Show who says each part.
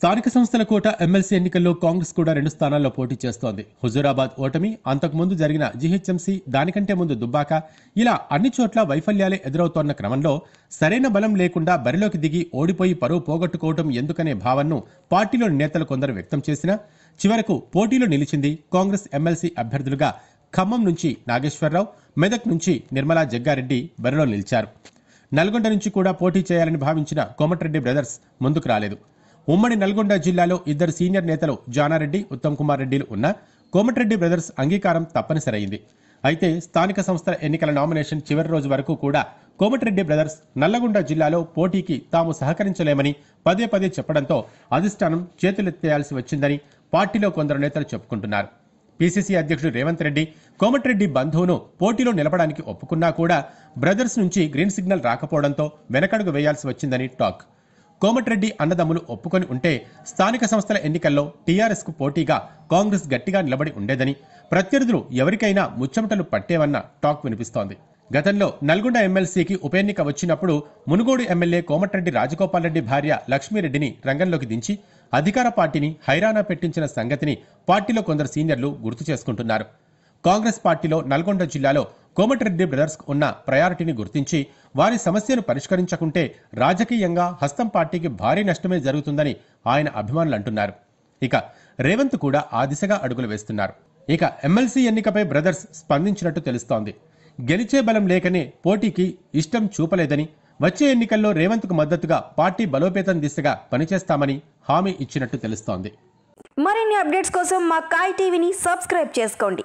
Speaker 1: స్థానిక సంస్థల కోట ఎమ్మెల్సీ ఎన్నికల్లో కాంగ్రెస్ కూడా రెండు స్థానాల్లో పోటీ చేస్తోంది హుజూరాబాద్ ఓటమి అంతకుముందు జరిగిన జీహెచ్ఎంసీ దానికంటే ముందు దుబ్బాక ఇలా అన్ని చోట్ల వైఫల్యాలే ఎదురవుతోన్న క్రమంలో సరైన బలం లేకుండా బరిలోకి దిగి ఓడిపోయి పరువు పోగొట్టుకోవటం ఎందుకనే భావనను పార్టీలోని నేతలు కొందరు వ్యక్తం చేసినా చివరకు పోటీలో నిలిచింది కాంగ్రెస్ ఎమ్మెల్సీ అభ్యర్థులుగా ఖమ్మం నుంచి నాగేశ్వరరావు మెదక్ నుంచి నిర్మలా జగ్గారెడ్డి బరిలో నిలిచారు నల్గొండ నుంచి కూడా పోటీ చేయాలని భావించిన కోమటిరెడ్డి బ్రదర్స్ ముందుకు రాలేదు ఉమ్మడి నల్గొండ జిల్లాలో ఇద్దరు సీనియర్ నేతలు జానారెడ్డి ఉత్తమ్ కుమార్ రెడ్డిలు ఉన్న కోమటిరెడ్డి బ్రదర్స్ అంగీకారం తప్పనిసరైంది అయితే స్థానిక సంస్థల ఎన్నికల నామినేషన్ చివరి రోజు వరకు కూడా కోమటిరెడ్డి బ్రదర్స్ నల్లగొండ జిల్లాలో పోటీకి తాము సహకరించలేమని పదే పదే చెప్పడంతో అధిష్టానం చేతులెత్తేయాల్సి వచ్చిందని పార్టీలో కొందరు నేతలు చెప్పుకుంటున్నారు పీసీసీ అధ్యక్షుడు రేవంత్ రెడ్డి కోమటిరెడ్డి బంధువును పోటీలో నిలపడానికి ఒప్పుకున్నా కూడా బ్రదర్స్ నుంచి గ్రీన్ సిగ్నల్ రాకపోవడంతో వెనకడుగు వేయాల్సి వచ్చిందని టాక్ కోమటిరెడ్డి అన్నదమ్ములు ఒప్పుకొని ఉంటే స్థానిక సంస్థల ఎన్నికల్లో టీఆర్ఎస్కు పోటీగా కాంగ్రెస్ గట్టిగా నిలబడి ఉండేదని ప్రత్యర్థులు ఎవరికైనా ముచ్చమటలు పట్టేవన్న టాక్ వినిపిస్తోంది గతంలో నల్గొండ ఎమ్మెల్సీకి ఉప ఎన్నిక వచ్చినప్పుడు మునుగోడు ఎమ్మెల్యే కోమటిరెడ్డి రాజగోపాల్ రెడ్డి భార్య లక్ష్మీరెడ్డిని రంగంలోకి దించి అధికార పార్టీని హైరాణా పెట్టించిన సంగతిని పార్టీలో కొందరు సీనియర్లు గుర్తు చేసుకుంటున్నారు కాంగ్రెస్ పార్టీలో నల్గొండ జిల్లాలో కోమటిరెడ్డి బ్రదర్స్ ఉన్న ప్రయారిటీని గుర్తించి వారి సమస్యను పరిష్కరించకుంటే రాజకీయంగా హస్తం పార్టీకి భారీ నష్టమే జరుగుతుందని ఆయన అభిమానులు అంటున్నారు ఇక రేవంత్ కూడా ఆ దిశగా అడుగులు వేస్తున్నారు ఇక ఎమ్మెల్సీ ఎన్నికపై బ్రదర్స్ స్పందించినట్టు తెలుస్తోంది గెలిచే బలం లేకనే పోటీకి ఇష్టం చూపలేదని వచ్చే ఎన్నికల్లో రేవంత్కు మద్దతుగా పార్టీ బలోపేతం దిశగా పనిచేస్తామని హామీ ఇచ్చినట్టు తెలుస్తోంది
Speaker 2: మరిన్ని అప్డేట్స్ కోసం మా కాయ్ టీవీని సబ్స్క్రైబ్ చేసుకోండి